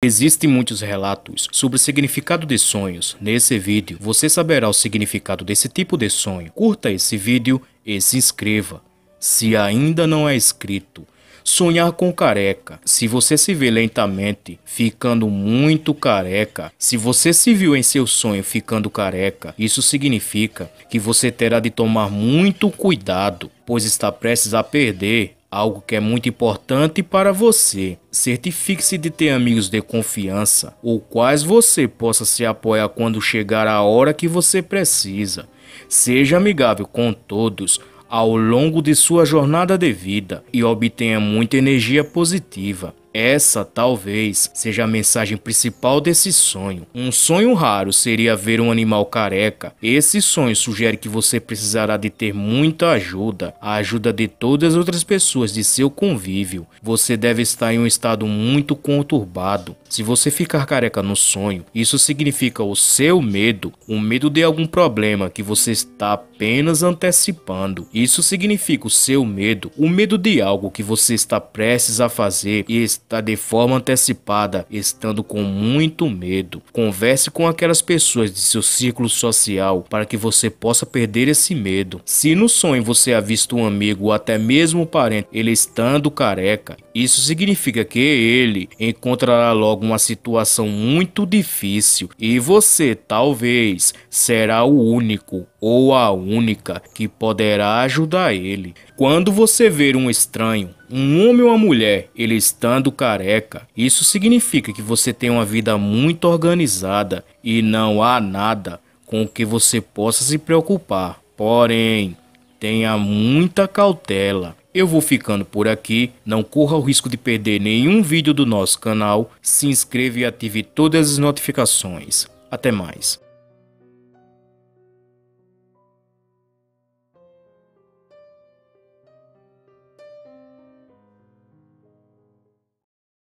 Existem muitos relatos sobre o significado de sonhos. Nesse vídeo, você saberá o significado desse tipo de sonho. Curta esse vídeo e se inscreva. Se ainda não é inscrito, sonhar com careca. Se você se vê lentamente ficando muito careca, se você se viu em seu sonho ficando careca, isso significa que você terá de tomar muito cuidado, pois está prestes a perder algo que é muito importante para você. Certifique-se de ter amigos de confiança, ou quais você possa se apoiar quando chegar a hora que você precisa. Seja amigável com todos ao longo de sua jornada de vida e obtenha muita energia positiva. Essa talvez seja a mensagem principal desse sonho. Um sonho raro seria ver um animal careca. Esse sonho sugere que você precisará de ter muita ajuda, a ajuda de todas as outras pessoas de seu convívio. Você deve estar em um estado muito conturbado. Se você ficar careca no sonho, isso significa o seu medo, o medo de algum problema que você está apenas antecipando. Isso significa o seu medo, o medo de algo que você está prestes a fazer e está está de forma antecipada, estando com muito medo. Converse com aquelas pessoas de seu círculo social para que você possa perder esse medo. Se no sonho você avista um amigo ou até mesmo um parente, ele estando careca, isso significa que ele encontrará logo uma situação muito difícil e você talvez será o único ou a única que poderá ajudar ele. Quando você ver um estranho, um homem ou uma mulher, ele estando do careca. Isso significa que você tem uma vida muito organizada e não há nada com o que você possa se preocupar. Porém, tenha muita cautela. Eu vou ficando por aqui, não corra o risco de perder nenhum vídeo do nosso canal, se inscreva e ative todas as notificações. Até mais.